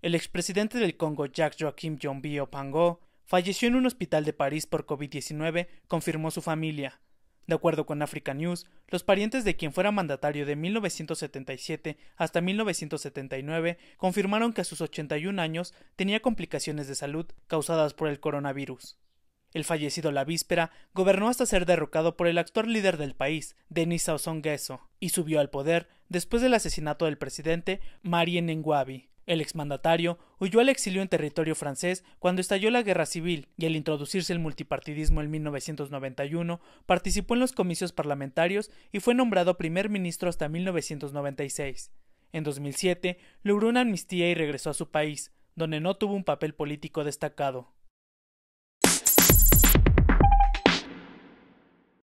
El expresidente del Congo, Jacques Joachim Jombi Opango, falleció en un hospital de París por COVID-19, confirmó su familia. De acuerdo con Africa News, los parientes de quien fuera mandatario de 1977 hasta 1979 confirmaron que a sus 81 años tenía complicaciones de salud causadas por el coronavirus. El fallecido la víspera gobernó hasta ser derrocado por el actual líder del país, Denis Sassou Nguesso, y subió al poder después del asesinato del presidente Marien Nenguabi. El exmandatario huyó al exilio en territorio francés cuando estalló la guerra civil y al introducirse el multipartidismo en 1991 participó en los comicios parlamentarios y fue nombrado primer ministro hasta 1996. En 2007 logró una amnistía y regresó a su país, donde no tuvo un papel político destacado.